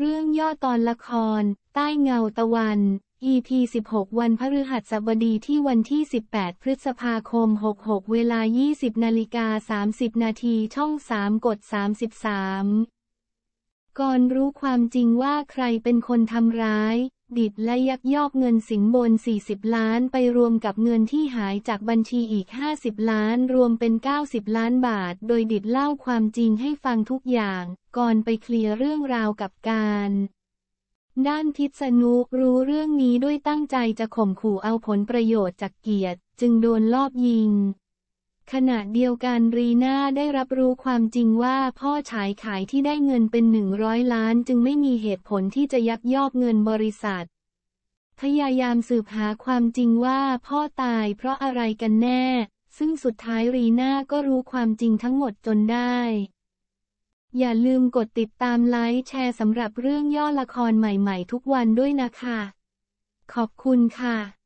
เรื่องย่อตอนละคร ใต้เงาตะวัน EP 16 วันพฤหัสบดีที่วันที่ 18 พฤษภาคม 66 เวลา20นาฬิกา30นาทีช่อง 3 กด 33 ก่อนรู้ความจริงว่าใครเป็นคนทำร้ายดิตและยักยอกเงินสินบน 40 ล้านไปรวมกับเงินที่หายจากบัญชีอีก 50 ล้านรวมเป็น 90 ล้านบาท โดยดิตเล่าความจริงให้ฟังทุกอย่างก่อนไปเคลียร์เรื่องราวกับการ ด้านพิษณุรู้เรื่องนี้ด้วยตั้งใจจะข่มขู่เอาผลประโยชน์จากเกียรติ จึงโดนลอบยิงขณะเดียวกันรีน่าได้รับรู้ความจริงว่าพ่อฉายขายที่ได้เงินเป็นหนึ่งร้อยล้านจึงไม่มีเหตุผลที่จะยักยอกเงินบริษัท พยายามสืบหาความจริงว่าพ่อตายเพราะอะไรกันแน่ ซึ่งสุดท้ายรีน่าก็รู้ความจริงทั้งหมดจนได้ อย่าลืมกดติดตามไลค์แชร์สำหรับเรื่องย่อละครใหม่ๆทุกวันด้วยนะคะ ขอบคุณค่ะ